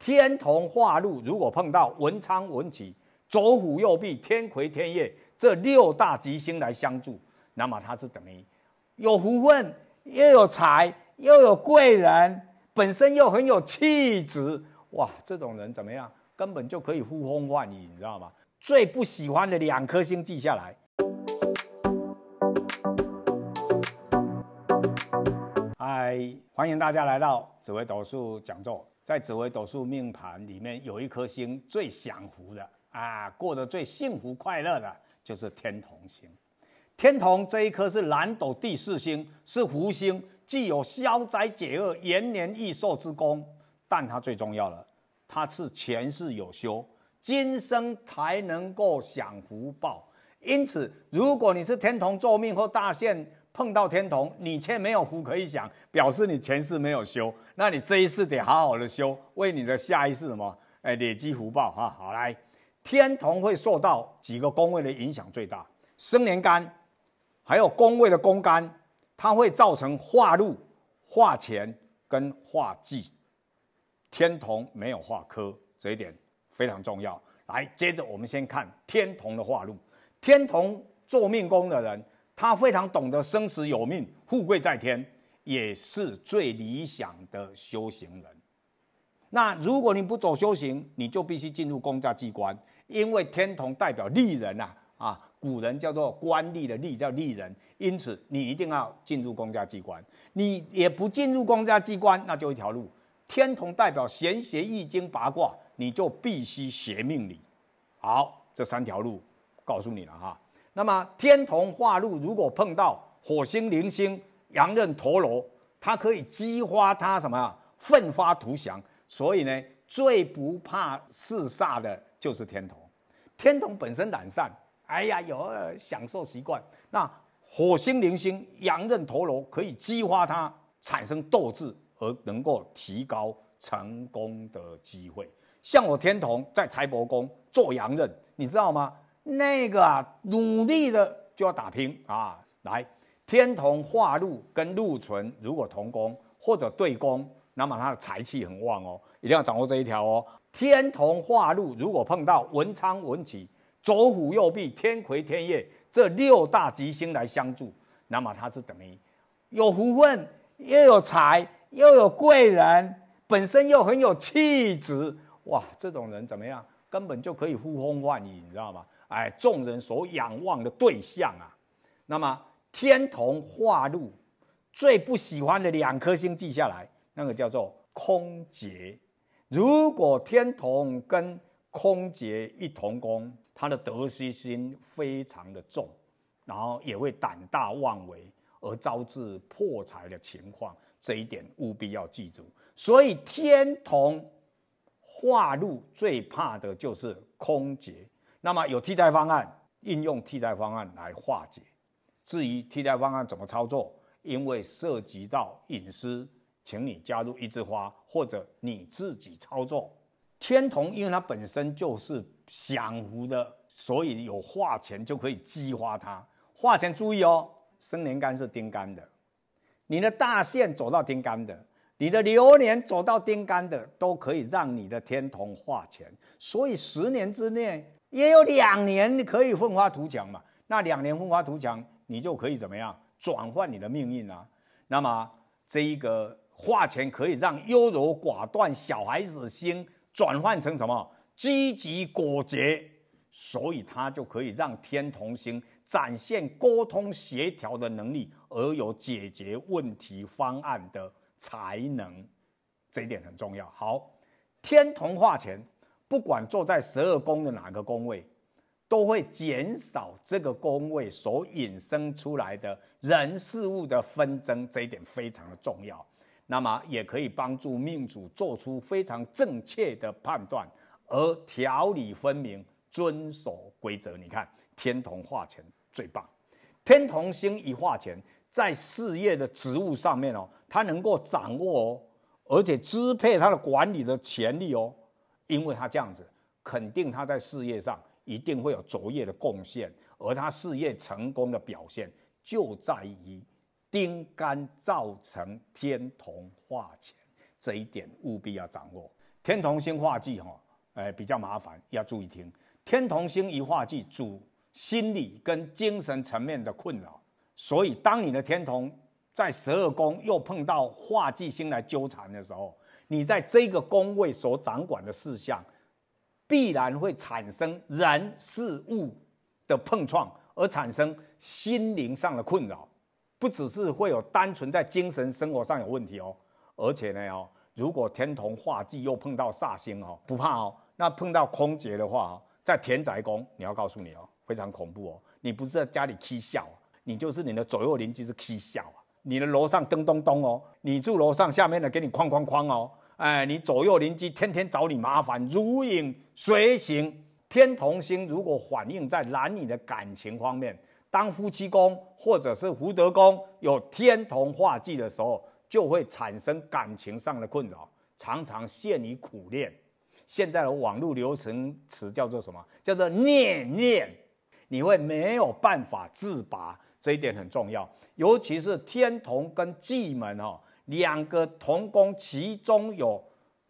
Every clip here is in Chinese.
天同化禄，如果碰到文昌、文曲、左虎右弼、天魁、天业这六大吉星来相助，那么他是等于有福分，又有财，又有贵人，本身又很有气质。哇，这种人怎么样？根本就可以呼风唤雨，你知道吗？最不喜欢的两颗星记下来。哎，欢迎大家来到紫微斗数讲座。在紫微斗数命盘里面，有一颗星最享福的啊，过得最幸福快乐的，就是天同星。天同这一颗是蓝斗第四星，是福星，具有消灾解厄、延年益寿之功。但它最重要了，它是前世有修，今生才能够享福报。因此，如果你是天同坐命或大限。碰到天同，你却没有福可以享，表示你前世没有修，那你这一世得好好的修，为你的下一世什么？哎，累积福报哈。好来，天同会受到几个宫位的影响最大，生年干，还有宫位的宫干，它会造成化禄、化钱跟化忌。天同没有化科，这一点非常重要。来，接着我们先看天同的化禄，天同做命宫的人。他非常懂得生死有命，富贵在天，也是最理想的修行人。那如果你不走修行，你就必须进入公家机关，因为天同代表利人呐，啊，古人叫做官吏的利叫利人，因此你一定要进入公家机关。你也不进入公家机关，那就一条路，天同代表贤学易经八卦，你就必须学命理。好，这三条路告诉你了哈。那么天同化禄，如果碰到火星、铃星、羊刃、陀螺，它可以激发它什么啊？奋发图强。所以呢，最不怕四煞的就是天同。天同本身懒散，哎呀，有享受习惯。那火星、铃星、羊刃、陀螺可以激发它产生斗志，而能够提高成功的机会。像我天同在财帛宫做羊刃，你知道吗？那个啊，努力的就要打拼啊！来，天同化禄跟禄存如果同宫或者对宫，那么他的财气很旺哦，一定要掌握这一条哦。天同化禄如果碰到文昌、文曲、左虎右弼、天魁、天钺这六大吉星来相助，那么他是等于有福分，又有财，又有贵人，本身又很有气质，哇，这种人怎么样？根本就可以呼风唤雨，你知道吗？哎，众人所仰望的对象啊，那么天同化禄最不喜欢的两颗星，记下来，那个叫做空劫。如果天同跟空劫一同宫，他的得失心非常的重，然后也会胆大妄为而招致破财的情况。这一点务必要记住。所以天同化禄最怕的就是空劫。那么有替代方案，应用替代方案来化解。至于替代方案怎么操作，因为涉及到隐私，请你加入一枝花，或者你自己操作天童，因为它本身就是享福的，所以有化钱就可以激发它。化钱注意哦，生年干是丁干的，你的大限走到丁干的，你的流年走到丁干的，都可以让你的天童化钱。所以十年之内。也有两年可以奋发图强嘛？那两年奋发图强，你就可以怎么样转换你的命运啊？那么这一个化钱可以让优柔寡断小孩子的心转换成什么积极果决，所以他就可以让天同星展现沟通协调的能力，而有解决问题方案的才能，这一点很重要。好，天同化钱。不管坐在十二宫的哪个宫位，都会减少这个宫位所引申出来的人事物的纷争，这一点非常的重要。那么，也可以帮助命主做出非常正确的判断，而条理分明，遵守规则。你看，天同化权最棒，天同星一化权，在事业的职务上面哦，它能够掌握哦，而且支配它的管理的权力哦。因为他这样子，肯定他在事业上一定会有卓越的贡献，而他事业成功的表现就在于丁干造成天同化钱这一点，务必要掌握天同星化忌哈，哎，比较麻烦，要注意听天同星一化忌主心理跟精神层面的困扰，所以当你的天同。在十二宫又碰到化忌星来纠缠的时候，你在这个宫位所掌管的事项，必然会产生人事物的碰撞，而产生心灵上的困扰。不只是会有单纯在精神生活上有问题哦，而且呢哦，如果天同化忌又碰到煞星哦，不怕哦。那碰到空劫的话哦，在田宅宫，你要告诉你哦，非常恐怖哦。你不是在家里欺笑，你就是你的左右邻居是欺笑啊。你的楼上咚咚咚哦，你住楼上下面的给你哐哐哐哦，哎，你左右邻居天天找你麻烦，如影随形。天同星如果反映在男女的感情方面，当夫妻宫或者是福德宫有天同化忌的时候，就会产生感情上的困扰，常常陷于苦恋。现在的网络流行词叫做什么？叫做念念，你会没有办法自拔。这一点很重要，尤其是天同跟忌门哦，两个同宫，其中有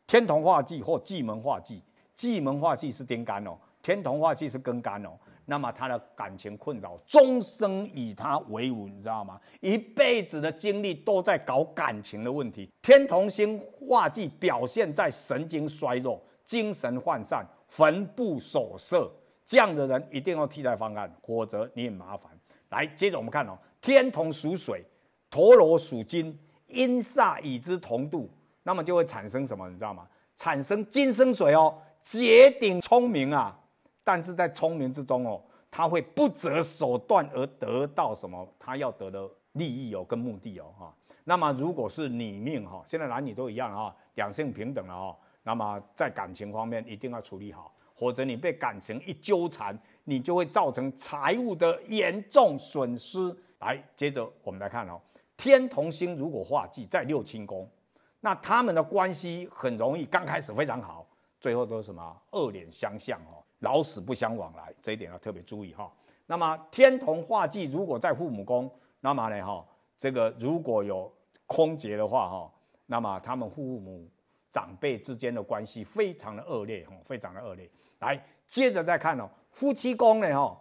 天同化忌或忌门化忌。忌门化忌是丁干哦，天同化忌是根干哦。那么他的感情困扰终生，以他为伍，你知道吗？一辈子的精力都在搞感情的问题。天同星化忌表现在神经衰弱、精神涣散、魂不守舍。这样的人一定要替代方案，否则你很麻烦。来，接着我们看哦，天同属水，陀罗属金，阴煞与之同度，那么就会产生什么？你知道吗？产生金生水哦，绝顶聪明啊，但是在聪明之中哦，他会不择手段而得到什么？他要得的利益哦，跟目的哦哈。那么如果是女命哈，现在男女都一样了哈，两性平等了哈，那么在感情方面一定要处理好。或者你被感情一纠缠，你就会造成财务的严重损失。来，接着我们来看哦，天同星如果化忌在六亲宫，那他们的关系很容易刚开始非常好，最后都是什么恶脸相向哦，老死不相往来。这一点要特别注意哈。那么天同化忌如果在父母宫，那么呢哈，这个如果有空劫的话哈，那么他们父母。长辈之间的关系非常的恶劣，哦，非常的恶劣。来，接着再看哦，夫妻宫呢，哦，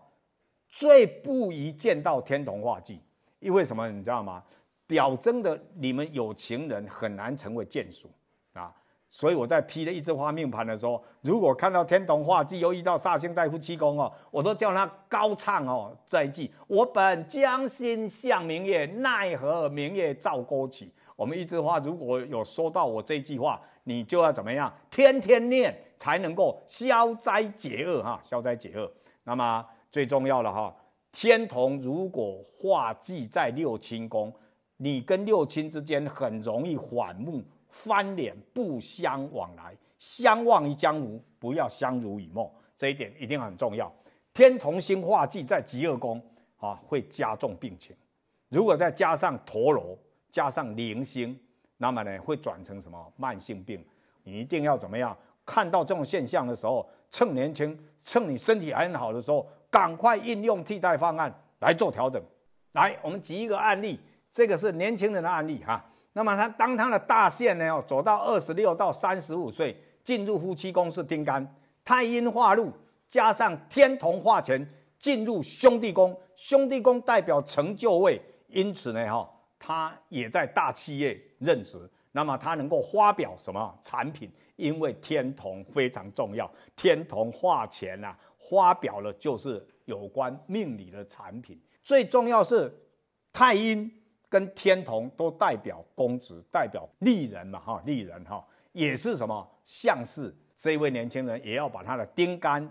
最不宜见到天同化忌，因为什么，你知道吗？表征的你们有情人很难成为眷属啊。所以我在批的一枝花命盘的时候，如果看到天同化忌，又遇到煞星在夫妻宫哦，我都叫他高唱哦这一句：“我本将心向明月，奈何明月照沟渠。”我们一枝花如果有收到我这句话。你就要怎么样？天天念才能够消灾解厄哈！消灾解厄，那么最重要了哈。天同如果化忌在六亲宫，你跟六亲之间很容易反目、翻脸、不相往来，相忘于江湖，不要相濡以沫，这一点一定很重要。天同星化忌在极恶宫，啊，会加重病情。如果再加上陀螺，加上灵星。那么呢，会转成什么慢性病？你一定要怎么样？看到这种现象的时候，趁年轻，趁你身体还很好的时候，赶快应用替代方案来做调整。来，我们举一个案例，这个是年轻人的案例哈。那么他当他的大限呢，走到二十六到三十五岁，进入夫妻宫是丁干太阴化禄，加上天同化权，进入兄弟宫，兄弟宫代表成就位，因此呢，哈。他也在大企业任职，那么他能够发表什么产品？因为天同非常重要，天同化权啊，发表了就是有关命理的产品。最重要是太阴跟天同都代表公职，代表丽人嘛，哈，丽人哈，也是什么？像是这位年轻人，也要把他的丁干、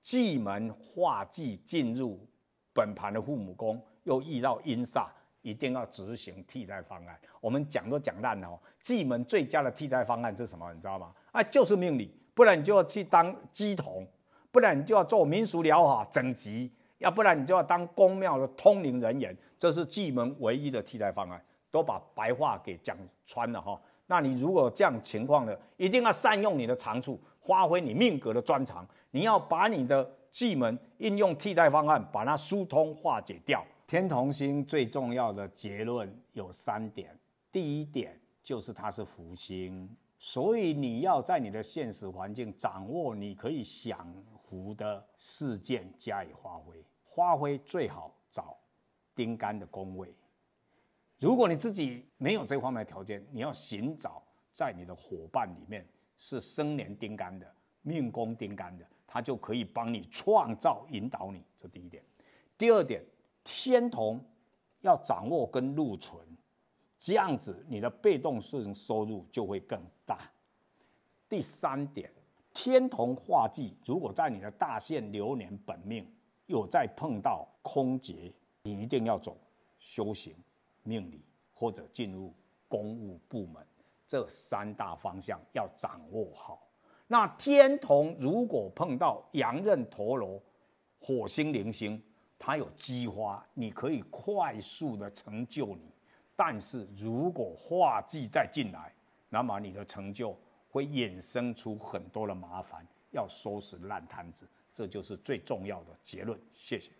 忌门化忌进入本盘的父母宫，又遇到阴煞。一定要执行替代方案。我们讲都讲烂了，忌门最佳的替代方案是什么？你知道吗？啊，就是命理，不然你就要去当鸡童，不然你就要做民俗疗法整集，要不然你就要当公庙的通灵人员。这是忌门唯一的替代方案，都把白话给讲穿了哈。那你如果这样情况的，一定要善用你的长处，发挥你命格的专长，你要把你的技门应用替代方案，把它疏通化解掉。天同星最重要的结论有三点。第一点就是它是福星，所以你要在你的现实环境掌握你可以享福的事件加以发挥。发挥最好找丁干的宫位。如果你自己没有这方面的条件，你要寻找在你的伙伴里面是生年丁干的、命宫丁干的，他就可以帮你创造、引导你。这第一点。第二点。天同要掌握跟禄存，这样子你的被动式收入就会更大。第三点，天同化忌，如果在你的大限流年本命有再碰到空劫，你一定要走修行、命理或者进入公务部门，这三大方向要掌握好。那天同如果碰到羊刃、陀螺、火星、铃星。它有激发，你可以快速的成就你，但是如果化忌再进来，那么你的成就会衍生出很多的麻烦，要收拾烂摊子，这就是最重要的结论。谢谢。